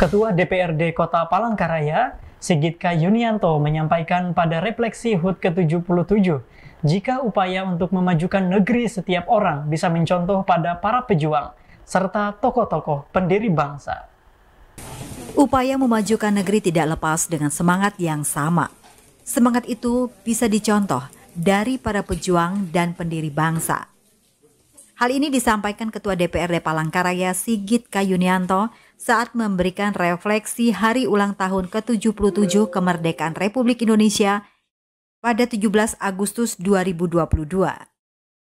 Ketua DPRD Kota Palangkaraya, Sigit K. Yunianto menyampaikan pada refleksi HUT ke-77, jika upaya untuk memajukan negeri setiap orang bisa mencontoh pada para pejuang, serta tokoh-tokoh pendiri bangsa. Upaya memajukan negeri tidak lepas dengan semangat yang sama. Semangat itu bisa dicontoh dari para pejuang dan pendiri bangsa. Hal ini disampaikan Ketua DPRD Palangkaraya Sigit Kayunianto saat memberikan refleksi hari ulang tahun ke-77 kemerdekaan Republik Indonesia pada 17 Agustus 2022.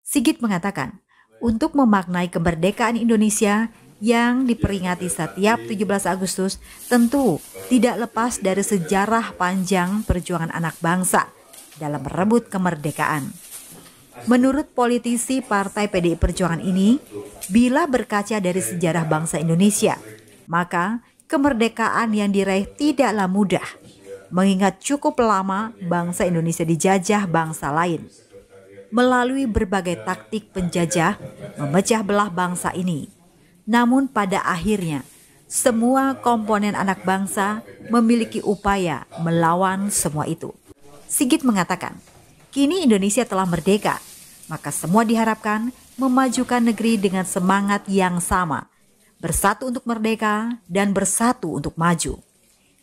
Sigit mengatakan, untuk memaknai kemerdekaan Indonesia yang diperingati setiap 17 Agustus tentu tidak lepas dari sejarah panjang perjuangan anak bangsa dalam merebut kemerdekaan. Menurut politisi Partai PDI Perjuangan ini, bila berkaca dari sejarah bangsa Indonesia – maka kemerdekaan yang diraih tidaklah mudah, mengingat cukup lama bangsa Indonesia dijajah bangsa lain. Melalui berbagai taktik penjajah, memecah belah bangsa ini. Namun pada akhirnya, semua komponen anak bangsa memiliki upaya melawan semua itu. Sigit mengatakan, kini Indonesia telah merdeka, maka semua diharapkan memajukan negeri dengan semangat yang sama – bersatu untuk merdeka, dan bersatu untuk maju.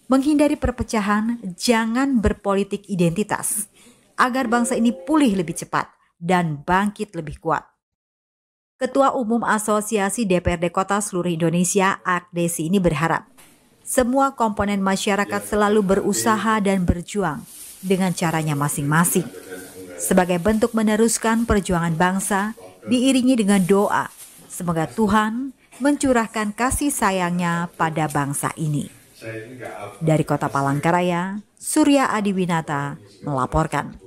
Menghindari perpecahan, jangan berpolitik identitas, agar bangsa ini pulih lebih cepat dan bangkit lebih kuat. Ketua Umum Asosiasi DPRD Kota seluruh Indonesia, Akdesi ini berharap semua komponen masyarakat selalu berusaha dan berjuang dengan caranya masing-masing. Sebagai bentuk meneruskan perjuangan bangsa, diiringi dengan doa. Semoga Tuhan mencurahkan kasih sayangnya pada bangsa ini. Dari kota Palangkaraya, Surya Adiwinata melaporkan.